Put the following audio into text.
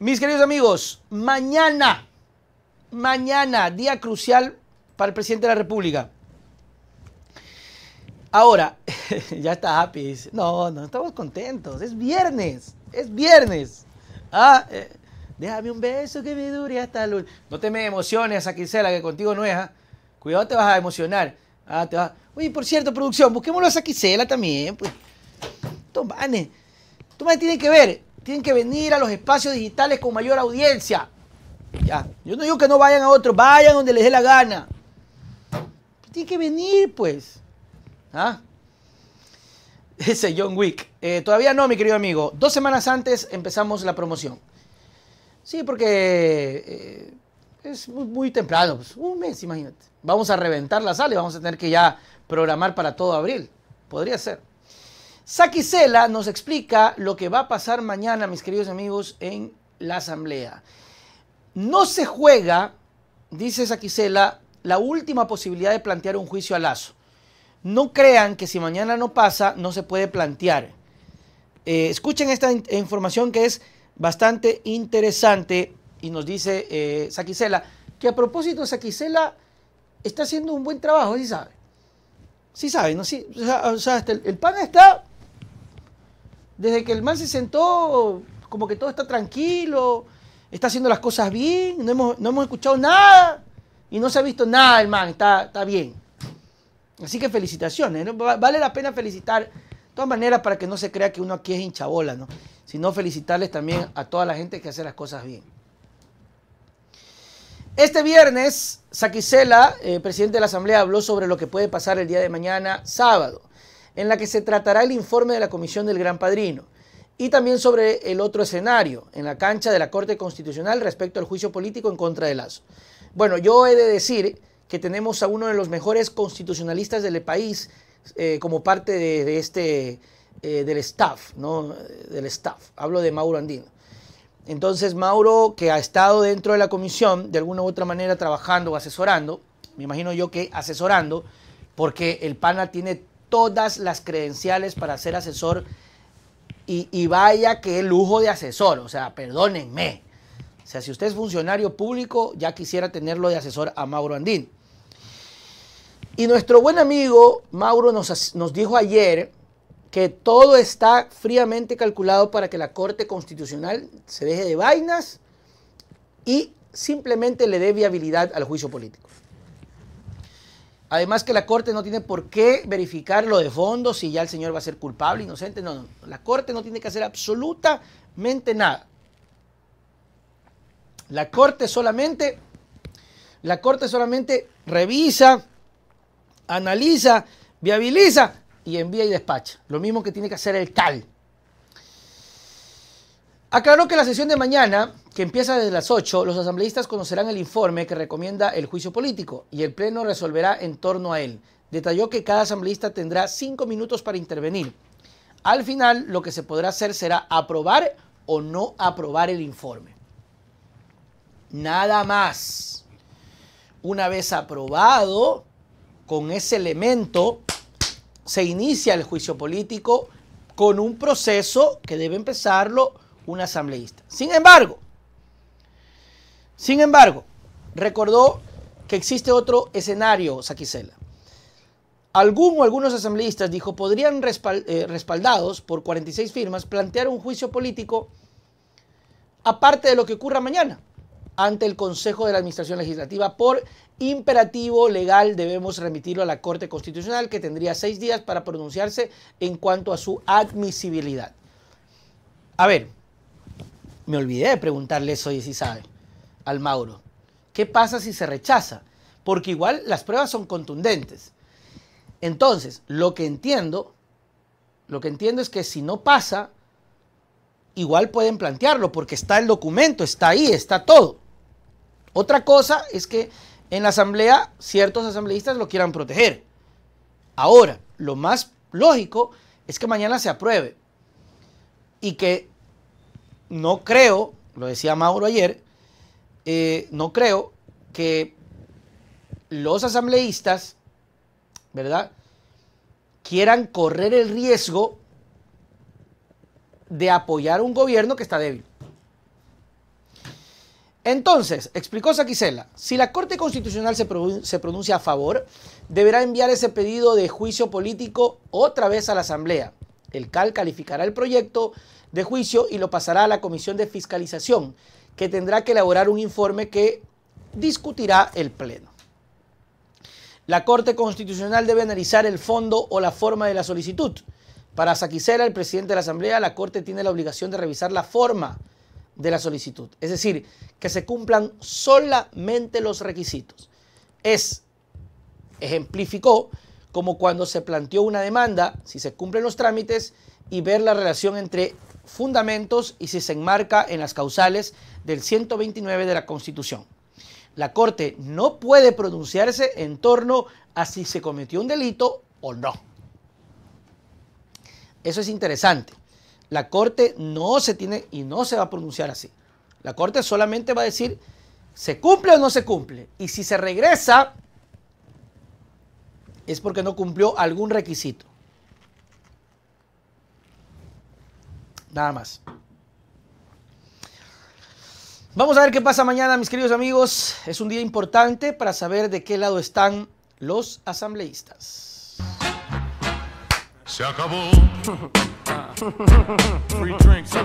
Mis queridos amigos, mañana, mañana, día crucial para el presidente de la República. Ahora, ya está happy. No, no, estamos contentos. Es viernes, es viernes. Ah, eh, déjame un beso que me dure hasta el lunes. No te me emociones, Saquicela, que contigo no es. ¿ah? Cuidado, te vas a emocionar. Ah, te Oye, por cierto, producción, busquémoslo a Saquicela también. Pues. tú Tomane tiene que ver tienen que venir a los espacios digitales con mayor audiencia. Ya. Yo no digo que no vayan a otros, vayan donde les dé la gana. tienen que venir, pues. Ese ¿Ah? John Wick. Eh, todavía no, mi querido amigo. Dos semanas antes empezamos la promoción. Sí, porque eh, es muy, temprano. Pues, un mes, imagínate. Vamos a reventar la sala y vamos a tener que ya programar para todo abril. Podría ser. Sakisela nos explica lo que va a pasar mañana, mis queridos amigos, en la asamblea. No se juega, dice Saquisela, la última posibilidad de plantear un juicio a Lazo. No crean que si mañana no pasa, no se puede plantear. Eh, escuchen esta información que es bastante interesante y nos dice eh, que a propósito Sakisela está haciendo un buen trabajo, sí sabe. Sí sabe, ¿no? Sí, el, pan está desde que el man se sentó, como que todo está tranquilo, está haciendo las cosas bien, no hemos, escuchado nada y no se ha visto nada el man, está, está bien. Así que felicitaciones, vale la pena felicitar de todas maneras para que no se crea que uno aquí es hinchabola, ¿no? sino felicitarles también a toda la gente que hace las cosas bien. Este viernes, Saquicela, eh, presidente de la Asamblea, habló sobre lo que puede pasar el día de mañana, sábado en la que se tratará el informe de la Comisión del Gran Padrino y también sobre el otro escenario, en la cancha de la Corte Constitucional respecto al juicio político en contra de Lazo. Bueno, yo he de decir que tenemos a uno de los mejores constitucionalistas del país eh, como parte de, este, eh, del staff, ¿no? Del staff. Hablo de Mauro Andino. Entonces, Mauro, que ha estado dentro de la comisión, de alguna u otra manera trabajando o asesorando, me imagino yo que asesorando, porque el PANA tiene todas las credenciales para ser asesor y, vaya que lujo de asesor, o sea, perdónenme. O sea, si usted es funcionario público, ya quisiera tenerlo de asesor a Mauro Andín. Y nuestro buen amigo Mauro nos, nos dijo ayer que todo está fríamente calculado para que la Corte Constitucional se deje de vainas y simplemente le dé viabilidad al juicio político. Además que la Corte no tiene por qué verificar lo de fondo, si ya el señor va a ser culpable, inocente. No, no, la Corte no tiene que hacer absolutamente nada. La Corte solamente, la Corte solamente revisa, analiza, viabiliza y envía y despacha. Lo mismo que tiene que hacer el tal. Aclaró que la sesión de mañana que empieza desde las 8, los asambleístas conocerán el informe que recomienda el juicio político y el Pleno resolverá en torno a él. Detalló que cada asambleísta tendrá cinco minutos para intervenir. Al final, lo que se podrá hacer será aprobar o no aprobar el informe. Nada más. Una vez aprobado, con ese elemento, se inicia el juicio político con un proceso que debe empezarlo un asambleísta. Sin embargo, sin embargo, recordó que existe otro escenario, Saquicela. Algún o algunos asambleístas, dijo, podrían, eh, respaldados por 46 firmas, plantear un juicio político aparte de lo que ocurra mañana ante el Consejo de la Administración Legislativa. Por imperativo legal debemos remitirlo a la Corte Constitucional, que tendría seis días para pronunciarse en cuanto a su admisibilidad. A ver, me olvidé de preguntarle eso y si sabe al Mauro. ¿Qué pasa si se rechaza? Porque igual las pruebas son contundentes. Entonces, lo que entiendo, lo que entiendo es que si no pasa, igual pueden plantearlo, porque está el documento, está ahí, está todo. Otra cosa es que en la asamblea ciertos asambleístas lo quieran proteger. Ahora, lo más lógico es que mañana se apruebe y que no creo, lo decía Mauro ayer, eh, no creo que los asambleístas, ¿verdad?, quieran correr el riesgo de apoyar un gobierno que está débil. Entonces, explicó Saquicela, si la Corte Constitucional se, se, pronuncia a favor, deberá enviar ese pedido de juicio político otra vez a la Asamblea. El CAL calificará el proyecto de juicio y lo pasará a la Comisión de Fiscalización, que tendrá que elaborar un informe que discutirá el Pleno. La Corte Constitucional debe analizar el fondo o la forma de la solicitud. Para Saquicela, el presidente de la Asamblea, la Corte tiene la obligación de revisar la forma de la solicitud. Es decir, que se cumplan solamente los requisitos. Es, ejemplificó, como cuando se planteó una demanda, si se cumplen los trámites, y ver la relación entre fundamentos y si se enmarca en las causales del 129 de la Constitución. La Corte no puede pronunciarse en torno a si se cometió un delito o no. Eso es interesante. La Corte no se tiene y no se va a pronunciar así. La Corte solamente va a decir se cumple o no se cumple. Y si se regresa es porque no cumplió algún requisito. Nada más. Vamos a ver qué pasa mañana, mis queridos amigos. Es un día importante para saber de qué lado están los asambleístas. Se acabó. Free drinks